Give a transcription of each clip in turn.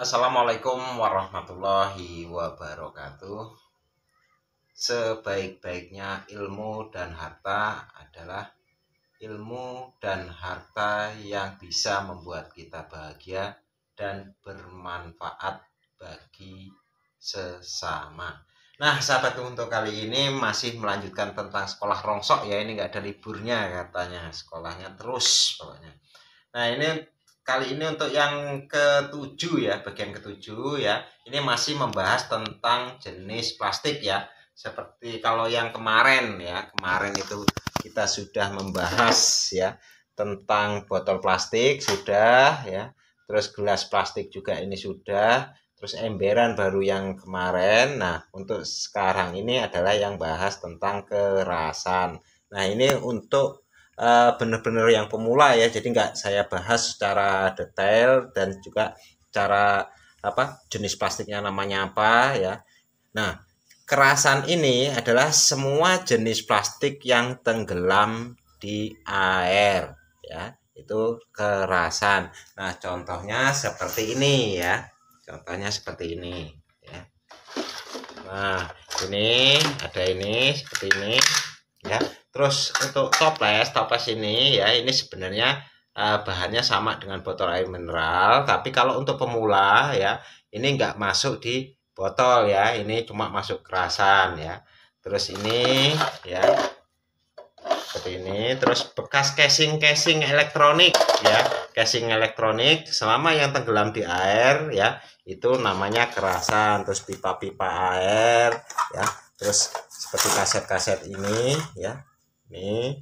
Assalamualaikum warahmatullahi wabarakatuh. Sebaik-baiknya ilmu dan harta adalah ilmu dan harta yang bisa membuat kita bahagia dan bermanfaat bagi sesama. Nah, sahabat untuk kali ini masih melanjutkan tentang sekolah rongsok ya. Ini nggak ada liburnya katanya, sekolahnya terus pokoknya. Nah, ini kali ini untuk yang ketujuh ya, bagian ketujuh ya. Ini masih membahas tentang jenis plastik ya. Seperti kalau yang kemarin ya, kemarin itu kita sudah membahas ya tentang botol plastik sudah ya. Terus gelas plastik juga ini sudah, terus emberan baru yang kemarin. Nah, untuk sekarang ini adalah yang bahas tentang kerasan. Nah, ini untuk Eh, benar-benar yang pemula ya jadi nggak saya bahas secara detail dan juga cara apa jenis plastiknya namanya apa ya nah kerasan ini adalah semua jenis plastik yang tenggelam di air ya itu kerasan nah contohnya seperti ini ya contohnya seperti ini ya nah ini ada ini seperti ini ya terus untuk toples toples ini ya ini sebenarnya uh, bahannya sama dengan botol air mineral tapi kalau untuk pemula ya ini nggak masuk di botol ya ini cuma masuk kerasan ya terus ini ya seperti ini terus bekas casing casing elektronik ya casing elektronik selama yang tenggelam di air ya itu namanya kerasan terus pipa pipa air ya terus seperti kaset-kaset ini ya ini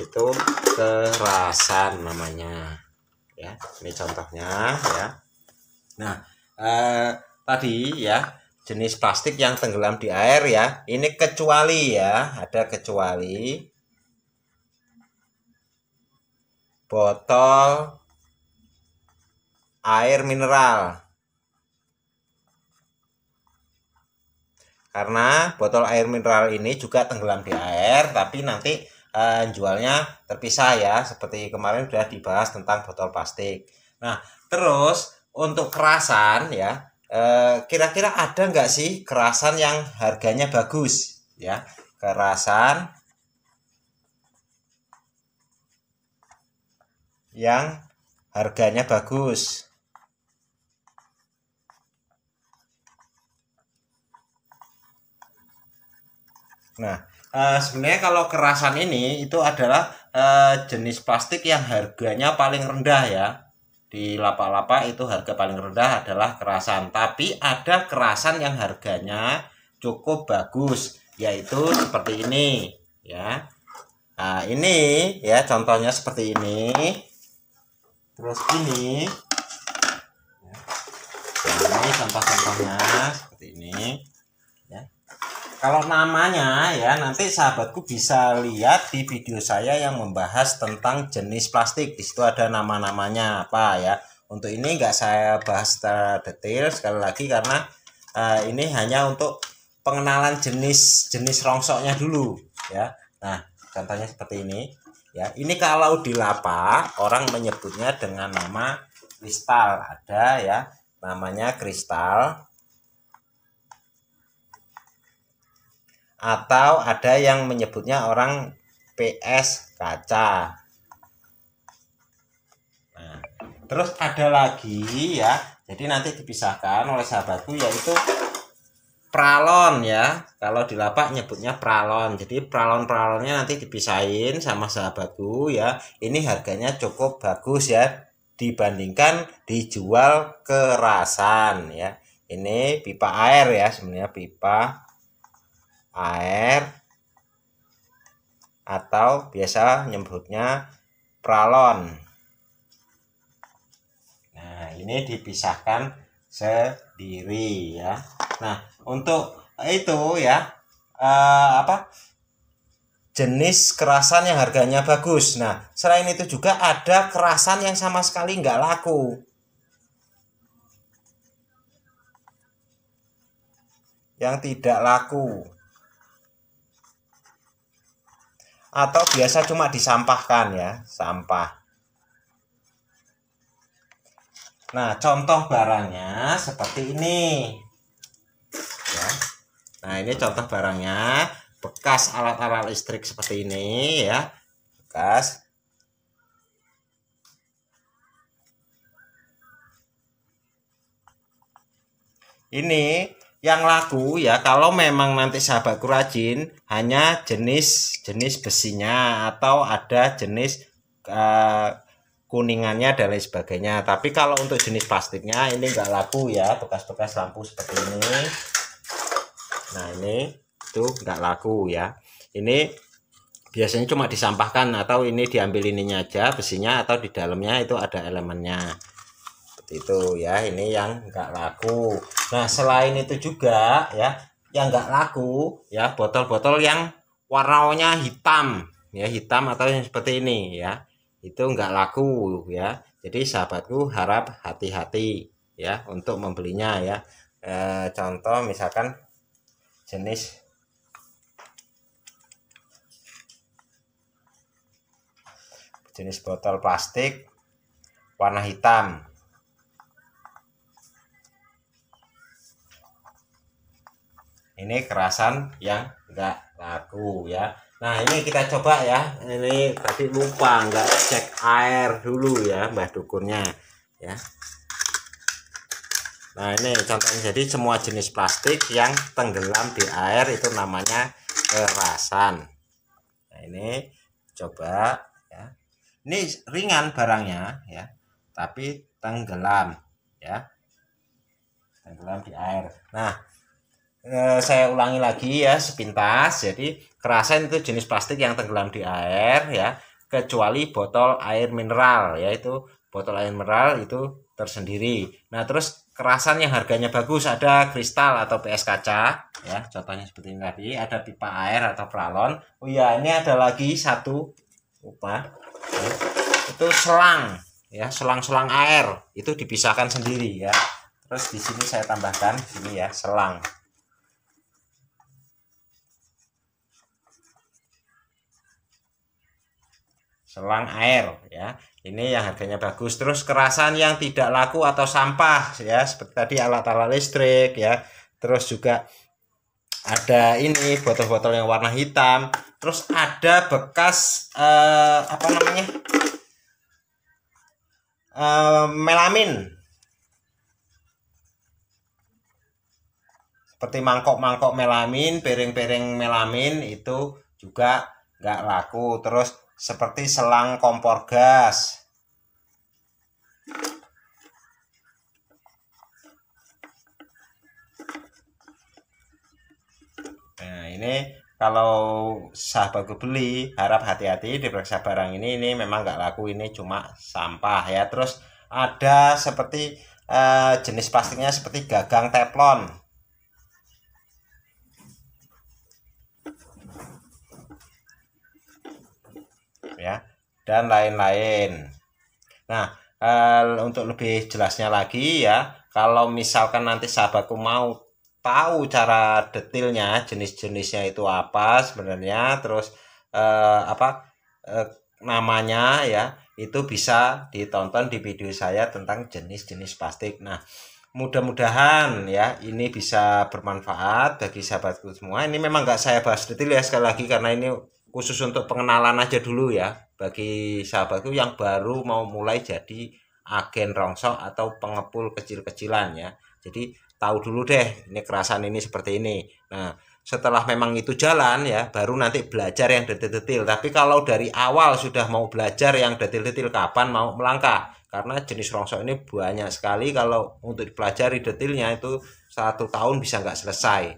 itu kerasan namanya ya ini contohnya ya nah eh, tadi ya jenis plastik yang tenggelam di air ya ini kecuali ya ada kecuali botol air mineral karena botol air mineral ini juga tenggelam di air tapi nanti uh, jualnya terpisah ya seperti kemarin sudah dibahas tentang botol plastik nah terus untuk kerasan ya eh, kira-kira uh, ada nggak sih kerasan yang harganya bagus ya kerasan yang harganya bagus Nah, uh, sebenarnya kalau kerasan ini itu adalah uh, jenis plastik yang harganya paling rendah ya. Di lapak-lapak itu harga paling rendah adalah kerasan, tapi ada kerasan yang harganya cukup bagus, yaitu seperti ini ya. Nah, ini ya contohnya seperti ini. Terus ini. Ya. Nah, ini contoh sampahnya seperti ini. Kalau namanya ya nanti sahabatku bisa lihat di video saya yang membahas tentang jenis plastik. Di situ ada nama-namanya apa ya. Untuk ini enggak saya bahas secara detail sekali lagi karena uh, ini hanya untuk pengenalan jenis-jenis rongsoknya dulu ya. Nah, contohnya seperti ini ya. Ini kalau di lapak orang menyebutnya dengan nama kristal ada ya. Namanya kristal atau ada yang menyebutnya orang PS kaca. Nah, terus ada lagi ya. Jadi nanti dipisahkan oleh sahabatku yaitu pralon ya. Kalau di lapak nyebutnya pralon. Jadi pralon-pralonnya nanti dipisahin sama sahabatku ya. Ini harganya cukup bagus ya dibandingkan dijual kerasan ya. Ini pipa air ya sebenarnya pipa air atau biasa nyebutnya pralon. Nah, ini dipisahkan sendiri ya. Nah, untuk itu ya eh, apa? jenis kerasan yang harganya bagus. Nah, selain itu juga ada kerasan yang sama sekali nggak laku. Yang tidak laku. atau biasa cuma disampahkan ya, sampah. Nah, contoh barangnya seperti ini. Ya. Nah, ini contoh barangnya bekas alat-alat listrik seperti ini ya. Bekas. Ini yang laku ya kalau memang nanti sahabatku rajin hanya jenis jenis besinya atau ada jenis uh, kuningannya dan lain sebagainya tapi kalau untuk jenis plastiknya ini enggak laku ya bekas-bekas lampu seperti ini nah ini itu enggak laku ya ini biasanya cuma disampahkan atau ini diambil ininya aja besinya atau di dalamnya itu ada elemennya itu ya ini yang enggak laku nah selain itu juga ya yang enggak laku ya botol-botol yang warnanya hitam ya hitam atau yang seperti ini ya itu enggak laku ya jadi sahabatku harap hati-hati ya untuk membelinya ya e, contoh misalkan jenis jenis botol plastik warna hitam ini kerasan yang enggak laku ya nah ini kita coba ya ini tadi lupa enggak cek air dulu ya mbah dukurnya ya nah ini contohnya jadi semua jenis plastik yang tenggelam di air itu namanya kerasan nah ini coba ya ini ringan barangnya ya tapi tenggelam ya tenggelam di air nah Eh, saya ulangi lagi ya sepintas. Jadi kerasan itu jenis plastik yang tenggelam di air ya, kecuali botol air mineral yaitu botol air mineral itu tersendiri. Nah, terus kerasan yang harganya bagus ada kristal atau PS kaca ya contohnya seperti ini tadi ada pipa air atau pralon oh ya ini ada lagi satu lupa ya. itu selang ya selang-selang air itu dipisahkan sendiri ya terus di sini saya tambahkan ini ya selang selang air ya ini yang harganya bagus terus kerasan yang tidak laku atau sampah ya seperti tadi alat-alat listrik ya terus juga ada ini botol-botol yang warna hitam terus ada bekas eh, apa namanya eh, melamin seperti mangkok-mangkok melamin piring-piring melamin itu juga nggak laku terus seperti selang kompor gas. Nah, ini kalau sahabatku beli, harap hati-hati diperiksa barang ini. Ini memang nggak laku, ini cuma sampah ya. Terus ada seperti eh, jenis plastiknya seperti gagang teflon. ya dan lain-lain. Nah, eh, untuk lebih jelasnya lagi ya, kalau misalkan nanti sahabatku mau tahu cara detailnya jenis-jenisnya itu apa sebenarnya, terus eh, apa eh, namanya ya, itu bisa ditonton di video saya tentang jenis-jenis plastik. Nah, mudah-mudahan ya ini bisa bermanfaat bagi sahabatku semua. Ini memang nggak saya bahas detail ya sekali lagi karena ini khusus untuk pengenalan aja dulu ya bagi sahabatku yang baru mau mulai jadi agen rongsok atau pengepul kecil-kecilan ya. Jadi tahu dulu deh ini kerasan ini seperti ini. Nah, setelah memang itu jalan ya baru nanti belajar yang detil-detil tapi kalau dari awal sudah mau belajar yang detil-detil kapan mau melangkah karena jenis rongsok ini banyak sekali kalau untuk dipelajari detailnya itu satu tahun bisa nggak selesai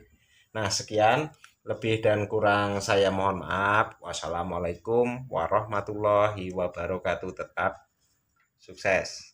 nah sekian lebih dan kurang saya mohon maaf. Wassalamualaikum warahmatullahi wabarakatuh. Tetap sukses.